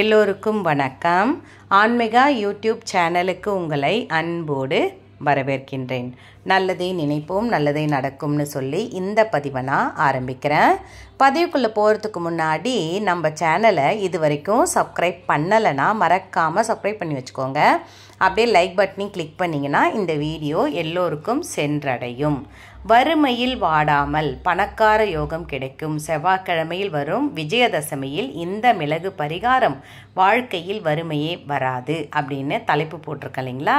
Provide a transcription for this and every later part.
எல்லோருக்கும் வணக்கம் ஆன்மிகா யூடியூப் சேனலுக்கு உங்களை அன்போடு வரவேற்கின்றேன் நல்லதை நினைப்போம் நல்லதை நடக்கும்னு சொல்லி இந்த பதிவை நான் ஆரம்பிக்கிறேன் பதிவுக்குள்ளே போகிறதுக்கு முன்னாடி நம்ம சேனலை இது வரைக்கும் சப்ஸ்கிரைப் பண்ணலைன்னா மறக்காமல் சப்ஸ்கிரைப் பண்ணி வச்சுக்கோங்க அப்படியே லைக் பட்டனையும் கிளிக் பண்ணிங்கன்னா இந்த வீடியோ எல்லோருக்கும் சென்றடையும் வறுமையில் வாடாமல் பணக்கார யோகம் கிடைக்கும் செவ்வாய்க்கிழமையில் வரும் விஜயதசமியில் இந்த மிளகு பரிகாரம் வாழ்க்கையில் வறுமையே வராது அப்படின்னு தலைப்பு போட்டிருக்கலைங்களா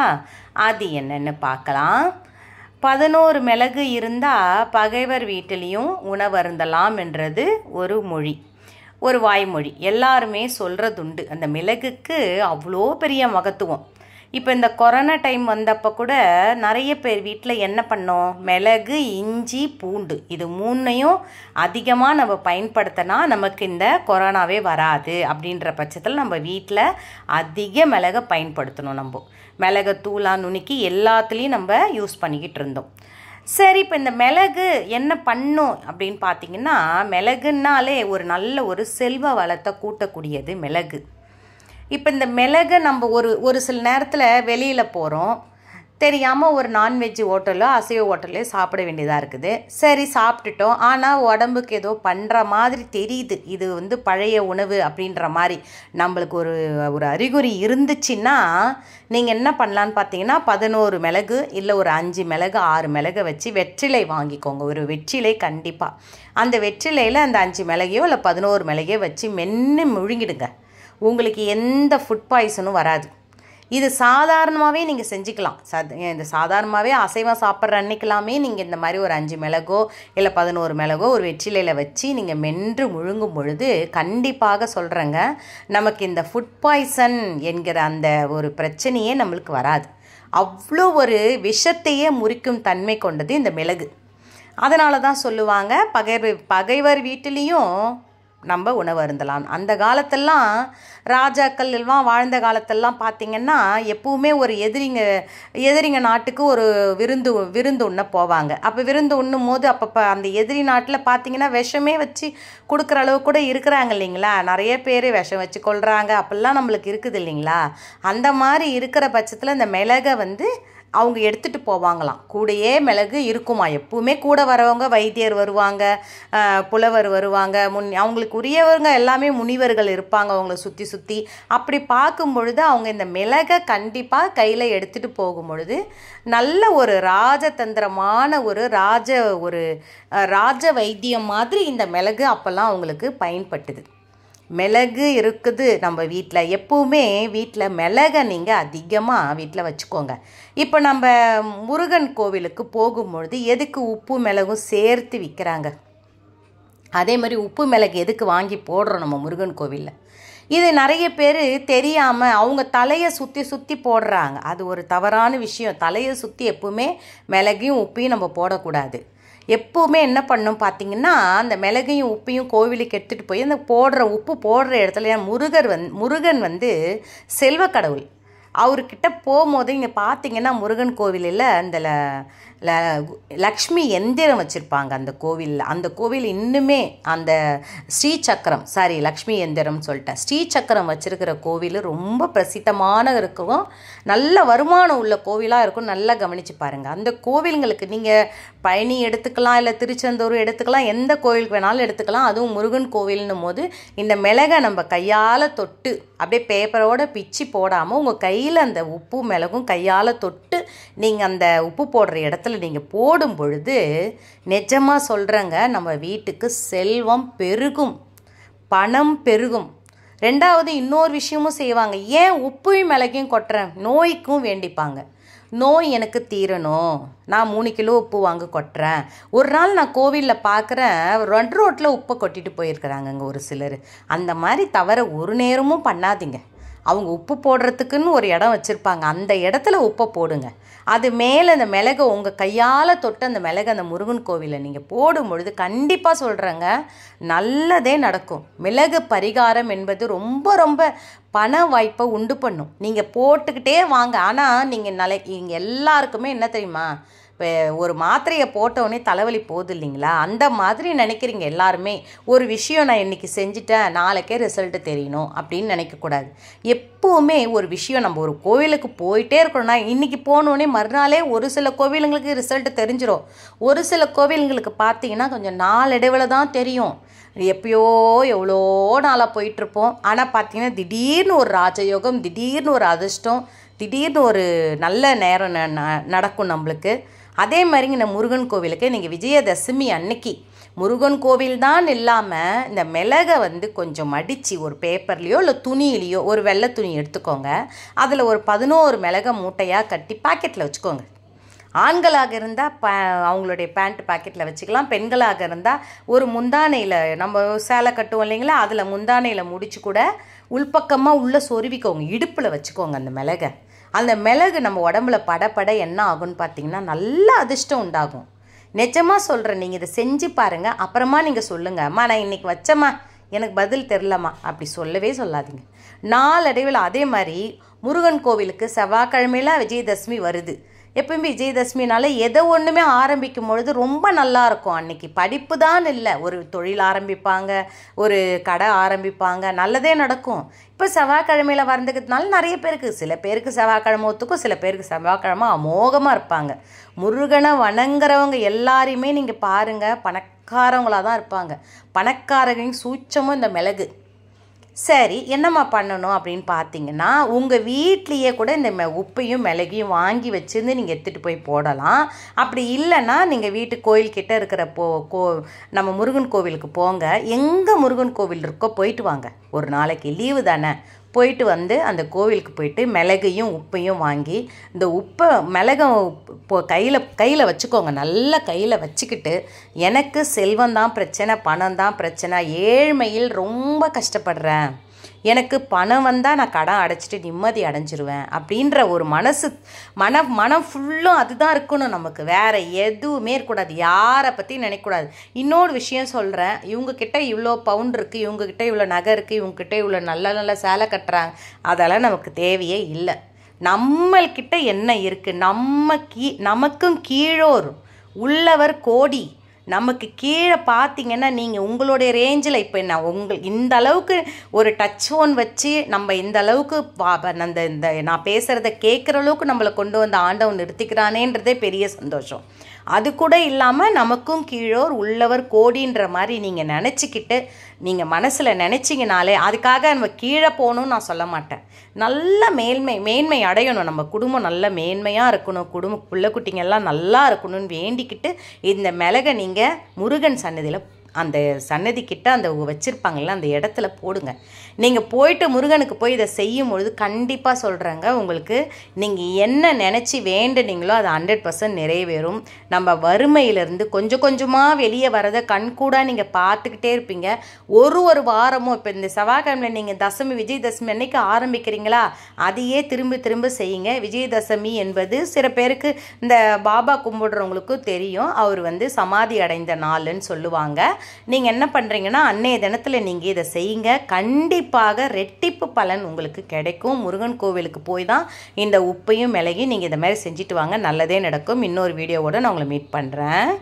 அது என்னென்னு பார்க்கலாம் பதினோரு மிளகு இருந்தால் பகைவர் வீட்டிலையும் உணவருந்தலாம் என்றது ஒரு மொழி ஒரு வாய்மொழி எல்லாருமே சொல்கிறதுண்டு அந்த மிளகுக்கு அவ்வளோ பெரிய மகத்துவம் இப்போ இந்த கொரோனா டைம் வந்தப்போ கூட நிறைய பேர் வீட்டில் என்ன பண்ணோம் மிளகு இஞ்சி பூண்டு இது மூணையும் அதிகமாக நம்ம பயன்படுத்தினா நமக்கு இந்த கொரோனாவே வராது அப்படின்ற பட்சத்தில் நம்ம வீட்டில் அதிக மிளகை பயன்படுத்தணும் நம்ம மிளகு தூளாக நுணுக்கி எல்லாத்துலேயும் நம்ம யூஸ் பண்ணிக்கிட்டு இருந்தோம் சரி இப்போ இந்த மிளகு என்ன பண்ணும் அப்படின்னு பார்த்தீங்கன்னா மிளகுன்னாலே ஒரு நல்ல ஒரு செல்வ வளத்தை கூட்டக்கூடியது மிளகு இப்போ இந்த மிளகை நம்ம ஒரு ஒரு சில நேரத்தில் வெளியில் போகிறோம் தெரியாமல் ஒரு நான்வெஜ் ஹோட்டலோ அசைவ ஹோட்டலோ சாப்பிட வேண்டியதாக இருக்குது சரி சாப்பிட்டுட்டோம் ஆனால் உடம்புக்கு ஏதோ பண்ணுற மாதிரி தெரியுது இது வந்து பழைய உணவு அப்படின்ற மாதிரி நம்மளுக்கு ஒரு ஒரு அறிகுறி இருந்துச்சுன்னா நீங்கள் என்ன பண்ணலான்னு பார்த்தீங்கன்னா பதினோரு மிளகு இல்லை ஒரு அஞ்சு மிளகு ஆறு மிளகை வச்சு வெற்றிலை வாங்கிக்கோங்க ஒரு வெற்றிலை கண்டிப்பாக அந்த வெற்றிலையில் அந்த அஞ்சு மிளகையோ இல்லை பதினோரு மிளகையோ வச்சு மென்று முழுங்கிடுங்க உங்களுக்கு எந்த ஃபுட் பாய்சனும் வராது இது சாதாரணமாகவே நீங்கள் செஞ்சுக்கலாம் சா இந்த சாதாரணமாகவே அசைவம் சாப்பிட்ற அன்னைக்கெல்லாமே நீங்கள் இந்த மாதிரி ஒரு அஞ்சு மிளகோ இல்லை பதினோரு மிளகோ ஒரு வெற்றிலையில் வச்சு நீங்கள் மென்று முழுங்கும் பொழுது கண்டிப்பாக சொல்கிறேங்க நமக்கு இந்த ஃபுட் பாய்சன் என்கிற அந்த ஒரு பிரச்சனையே நம்மளுக்கு வராது அவ்வளோ ஒரு விஷத்தையே முறிக்கும் தன்மை கொண்டது இந்த மிளகு அதனால தான் சொல்லுவாங்க பகைவர் பகைவர் வீட்டிலையும் நம்ம உணவு அருந்தலாம் அந்த காலத்தெல்லாம் ராஜாக்கள் எல்லாம் வாழ்ந்த காலத்தெல்லாம் பார்த்திங்கன்னா எப்பவுமே ஒரு எதிரிங்க எதிரிங்க நாட்டுக்கு ஒரு விருந்து விருந்து உண்ண போவாங்க அப்போ விருந்து உண்ணும் போது அப்போ அந்த எதிரி நாட்டில் பார்த்திங்கன்னா விஷமே வச்சு கொடுக்குற அளவு கூட இருக்கிறாங்க இல்லைங்களா நிறைய பேர் விஷம் வச்சு கொள்கிறாங்க அப்படிலாம் நம்மளுக்கு இருக்குது இல்லைங்களா அந்த மாதிரி இருக்கிற பட்சத்தில் இந்த மிளகை வந்து அவங்க எடுத்துகிட்டு போவாங்களாம் கூடையே மிளகு இருக்குமா எப்பவுமே கூட வரவங்க வைத்தியர் வருவாங்க புலவர் வருவாங்க முன் அவங்களுக்கு உரியவங்க எல்லாமே முனிவர்கள் இருப்பாங்க அவங்கள சுற்றி சுற்றி அப்படி பார்க்கும் பொழுது அவங்க இந்த மிளகை கண்டிப்பாக கையில் எடுத்துகிட்டு போகும் பொழுது நல்ல ஒரு ராஜதந்திரமான ஒரு ராஜ ஒரு ராஜ வைத்தியம் மாதிரி இந்த மிளகு அப்போல்லாம் அவங்களுக்கு பயன்பட்டுது மிளகு இருக்குது நம்ம வீட்டில் எப்போவுமே வீட்டில் மிளகை நீங்கள் அதிகமாக வீட்டில் வச்சுக்கோங்க இப்போ நம்ம முருகன் கோவிலுக்கு போகும்பொழுது எதுக்கு உப்பு மிளகும் சேர்த்து விற்கிறாங்க அதே மாதிரி உப்பு மிளகு எதுக்கு வாங்கி போடுறோம் நம்ம முருகன் கோவிலில் இது நிறைய பேர் தெரியாமல் அவங்க தலையை சுற்றி சுற்றி போடுறாங்க அது ஒரு தவறான விஷயம் தலையை சுற்றி எப்பவுமே மிளகையும் உப்பையும் நம்ம போடக்கூடாது எப்போவுமே என்ன பண்ணும் பார்த்திங்கன்னா அந்த மிளகையும் உப்பையும் கோவிலுக்கு எடுத்துகிட்டு போய் அந்த போடுற உப்பு போடுற இடத்துல முருகர் வந் முருகன் வந்து செல்வ கடவுள் அவர்கிட்ட போகும்போது இங்கே பார்த்தீங்கன்னா முருகன் கோவிலில் அந்த ல லக்ஷ்மி எந்திரம் வச்சுருப்பாங்க அந்த கோவிலில் அந்த கோவில் இன்னுமே அந்த ஸ்ரீசக்கரம் சாரி லக்ஷ்மி எந்திரம்னு சொல்லிட்டேன் ஸ்ரீசக்கரம் வச்சுருக்கிற கோவில் ரொம்ப பிரசித்தமான இருக்கும் நல்ல வருமானம் உள்ள கோவிலாக இருக்கும் நல்லா கவனித்து பாருங்கள் அந்த கோவில்களுக்கு நீங்கள் பழனி எடுத்துக்கலாம் இல்லை திருச்செந்தூர் எடுத்துக்கலாம் எந்த கோவிலுக்கு வேணாலும் எடுத்துக்கலாம் அதுவும் முருகன் கோவில்னும் போது இந்த மிளகை நம்ம கையால் தொட்டு அப்படியே பேப்பரோட பிச்சு போடாமல் உங்கள் கை கையில் அந்த உப்பு மிளகும் கையால் தொட்டு நீங்கள் அந்த உப்பு போடுற இடத்துல நீங்கள் போடும் பொழுது நிஜமாக சொல்கிறேங்க நம்ம வீட்டுக்கு செல்வம் பெருகும் பணம் பெருகும் ரெண்டாவது இன்னொரு விஷயமும் செய்வாங்க ஏன் உப்பு மிளகையும் கொட்டுறேன் நோய்க்கும் வேண்டிப்பாங்க நோய் எனக்கு தீரணும் நான் மூணு கிலோ உப்பு வாங்க கொட்டுறேன் ஒரு நாள் நான் கோவிலில் பார்க்குறேன் ரெண்டு ரோட்டில் உப்பை கொட்டிட்டு போயிருக்கிறாங்கங்க ஒரு சிலர் அந்த மாதிரி தவிர ஒரு நேரமும் பண்ணாதீங்க அவங்க உப்பு போடுறதுக்குன்னு ஒரு இடம் வச்சுருப்பாங்க அந்த இடத்துல உப்பை போடுங்க அது மேலே அந்த மிளகை உங்கள் கையால் தொட்டு அந்த மிளகு அந்த முருகன் கோவிலில் நீங்கள் போடும் பொழுது கண்டிப்பாக சொல்கிறேங்க நல்லதே நடக்கும் மிளகு பரிகாரம் என்பது ரொம்ப ரொம்ப பண வாய்ப்பை உண்டு பண்ணும் நீங்கள் போட்டுக்கிட்டே வாங்க ஆனால் நீங்கள் நலை இங்கே எல்லாருக்குமே என்ன தெரியுமா இப்போ ஒரு மாத்திரையை போட்டவுடனே தலைவலி போகுது இல்லைங்களா அந்த மாதிரி நினைக்கிறீங்க எல்லாருமே ஒரு விஷயம் நான் இன்றைக்கி செஞ்சுட்டேன் நாளைக்கே ரிசல்ட்டு தெரியணும் அப்படின்னு நினைக்கக்கூடாது எப்போவுமே ஒரு விஷயம் நம்ம ஒரு கோவிலுக்கு போயிட்டே இருக்கணும்னா இன்றைக்கி போனோடனே மறுநாளே ஒரு சில கோவிலுங்களுக்கு ரிசல்ட்டு தெரிஞ்சிடும் ஒரு சில கோவிலுங்களுக்கு பார்த்தீங்கன்னா கொஞ்சம் நாளடைவில் தான் தெரியும் எப்பயோ எவ்வளோ நாளாக போயிட்டுருப்போம் ஆனால் பார்த்திங்கன்னா திடீர்னு ஒரு ராஜயோகம் திடீர்னு ஒரு அதிர்ஷ்டம் திடீர்னு ஒரு நல்ல நேரம் நடக்கும் நம்மளுக்கு அதே மாதிரிங்க இந்த முருகன் கோவிலுக்கு நீங்கள் விஜயதசமி அன்னைக்கு முருகன் கோவில் தான் இல்லாமல் இந்த மிளகை வந்து கொஞ்சம் மடித்து ஒரு பேப்பர்லேயோ இல்லை துணியிலையோ ஒரு வெள்ளை துணி எடுத்துக்கோங்க அதில் ஒரு பதினோரு மிளகை மூட்டையாக கட்டி பாக்கெட்டில் வச்சுக்கோங்க ஆண்களாக இருந்தால் ப அவங்களுடைய பேண்ட் பாக்கெட்டில் வச்சுக்கலாம் பெண்களாக இருந்தால் ஒரு முந்தானையில் நம்ம சேலை கட்டுவோம் இல்லைங்களா அதில் முந்தானையில் முடிச்சு கூட உள்பக்கமாக உள்ளே சொருவிக்கோங்க இடுப்பில் வச்சுக்கோங்க அந்த மிளகை அந்த மிளகு நம்ம உடம்புல படப்பட என்ன ஆகும்னு பார்த்தீங்கன்னா நல்ல அதிர்ஷ்டம் உண்டாகும் நிஜமாக சொல்கிறேன் நீங்கள் இதை செஞ்சு பாருங்கள் அப்புறமா நீங்கள் சொல்லுங்கள் அம்மா நான் இன்றைக்கி வச்சம்மா எனக்கு பதில் தெரிலம்மா அப்படி சொல்லவே சொல்லாதீங்க நாளடைவில் அதே மாதிரி முருகன் கோவிலுக்கு செவ்வாய்க்கிழமையில விஜயதசமி வருது எப்பவும் விஜயதசமினால எதை ஒன்றுமே ஆரம்பிக்கும் பொழுது ரொம்ப நல்லாயிருக்கும் அன்னைக்கு படிப்பு தான் இல்லை ஒரு தொழில் ஆரம்பிப்பாங்க ஒரு கடை ஆரம்பிப்பாங்க நல்லதே நடக்கும் இப்போ செவ்வாய்க்கிழமையில் வரந்துக்கிறதுனால நிறைய பேருக்கு சில பேருக்கு செவ்வாய்க்கிழமை ஒத்துக்கும் சில பேருக்கு செவ்வாய்க்கிழமை அமோகமாக இருப்பாங்க முருகனை வணங்குறவங்க எல்லாரையுமே நீங்கள் பாருங்கள் பணக்காரவங்களாக தான் இருப்பாங்க பணக்காரங்க சூச்சமும் இந்த மிளகு சரி என்னம்மா பண்ணணும் அப்படின்னு பார்த்தீங்கன்னா உங்கள் வீட்லேயே கூட இந்த உப்பையும் மிளகையும் வாங்கி வச்சுருந்து நீங்கள் எடுத்துகிட்டு போய் போடலாம் அப்படி இல்லைன்னா நீங்கள் வீட்டு கோயில்கிட்ட இருக்கிற போ கோ நம்ம முருகன் கோவிலுக்கு போங்க எங்கே முருகன் கோவில் இருக்கோ போயிட்டு வாங்க ஒரு நாளைக்கு லீவு தானே போயிட்டு வந்து அந்த கோவிலுக்கு போயிட்டு மிளகையும் உப்பையும் வாங்கி இந்த உப்பை மிளகம் இப்போ கையில் கையில் வச்சுக்கோங்க நல்லா கையில் வச்சுக்கிட்டு எனக்கு செல்வம் தான் பிரச்சனை பணம் தான் பிரச்சனை ஏழ்மையில் ரொம்ப கஷ்டப்படுறேன் எனக்கு பணம் வந்தால் நான் கடன் அடைச்சிட்டு நிம்மதி அடைஞ்சிருவேன் அப்படின்ற ஒரு மனசு மன மனம் ஃபுல்லும் அதுதான் இருக்கணும் நமக்கு வேறு எதுவுமே இருக்கக்கூடாது யாரை பற்றி நினைக்கக்கூடாது இன்னொரு விஷயம் சொல்கிறேன் இவங்கக்கிட்ட இவ்வளோ பவுண்ட் இருக்குது இவங்கக்கிட்ட இவ்வளோ நகை இருக்குது இவங்கக்கிட்ட இவ்வளோ நல்ல நல்ல சேலை கட்டுறாங்க அதெல்லாம் நமக்கு தேவையே இல்லை நம்மள்கிட்ட என்ன இருக்குது நம்ம கீ நமக்கும் கீழோர் உள்ளவர் கோடி நமக்கு கீழே பார்த்தீங்கன்னா நீங்கள் உங்களுடைய ரேஞ்சில் இப்போ என்ன உங்கள் இந்த அளவுக்கு ஒரு டச் ஃபோன் வச்சு நம்ம இந்த அளவுக்கு அந்த இந்த நான் பேசுகிறத கேட்குற அளவுக்கு நம்மளை கொண்டு வந்த ஆண்டவன் நிறுத்திக்கிறானேன்றதே பெரிய சந்தோஷம் அது கூட இல்லாமல் நமக்கும் கீழோர் உள்ளவர் கோடின்ற மாதிரி நீங்கள் நினச்சிக்கிட்டு நீங்கள் மனசில் நினச்சிங்கனாலே அதுக்காக நம்ம கீழே போகணும்னு நான் சொல்ல மாட்டேன் நல்ல மேன்மை மேன்மை அடையணும் நம்ம குடும்பம் நல்ல மேன்மையாக இருக்கணும் குடும்ப பிள்ளை குட்டிங்கெல்லாம் நல்லா இருக்கணும்னு வேண்டிக்கிட்டு இந்த மிளகை நீங்கள் முருகன் சன்னதியில் அந்த சன்னதி கிட்ட அந்த வச்சுருப்பாங்கள்ல அந்த இடத்துல போடுங்க நீங்கள் போயிட்டு முருகனுக்கு போய் இதை செய்யும் பொழுது கண்டிப்பாக சொல்கிறாங்க உங்களுக்கு நீங்கள் என்ன நினச்சி வேண்டுனீங்களோ அது ஹண்ட்ரட் பர்சன்ட் நிறைவேறும் நம்ம வறுமையிலேருந்து கொஞ்சம் கொஞ்சமாக வெளியே வரதை கண்கூடாக நீங்கள் பார்த்துக்கிட்டே இருப்பீங்க ஒரு ஒரு வாரமும் இப்போ இந்த செவ்வாய்க்கிழமை நீங்கள் தசமி விஜயதசமி அன்னைக்கு ஆரம்பிக்கிறீங்களா அதையே திரும்ப திரும்ப செய்யுங்க விஜயதசமி என்பது சில பேருக்கு இந்த பாபா கும்பிடுறவங்களுக்கும் தெரியும் அவர் வந்து சமாதி அடைந்த நாள்னு சொல்லுவாங்க நீங்கள் என்ன பண்ணுறீங்கன்னா அன்னைய தினத்தில் நீங்கள் இதை செய்யுங்க கண்டிப்பாக ரெட்டிப்பு பலன் உங்களுக்கு கிடைக்கும் முருகன் கோவிலுக்கு போய் தான் இந்த உப்பையும் மிளகையும் நீங்கள் இதை மாதிரி செஞ்சுட்டு வாங்க நல்லதே நடக்கும் இன்னொரு வீடியோவோடு நான் உங்களை மீட் பண்ணுறேன்